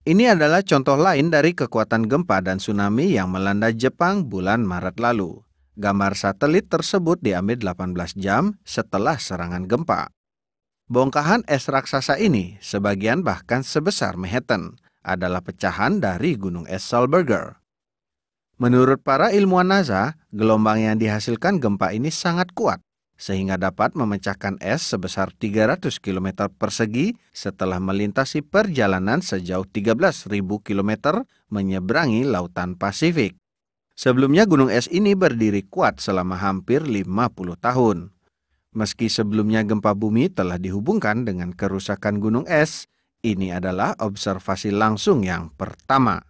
Ini adalah contoh lain dari kekuatan gempa dan tsunami yang melanda Jepang bulan Maret lalu. Gambar satelit tersebut diambil 18 jam setelah serangan gempa. Bongkahan es raksasa ini, sebagian bahkan sebesar Manhattan, adalah pecahan dari gunung es Solberger. Menurut para ilmuwan NASA, gelombang yang dihasilkan gempa ini sangat kuat sehingga dapat memecahkan es sebesar 300 km persegi setelah melintasi perjalanan sejauh 13.000 km menyeberangi lautan Pasifik. Sebelumnya gunung es ini berdiri kuat selama hampir 50 tahun. Meski sebelumnya gempa bumi telah dihubungkan dengan kerusakan gunung es, ini adalah observasi langsung yang pertama.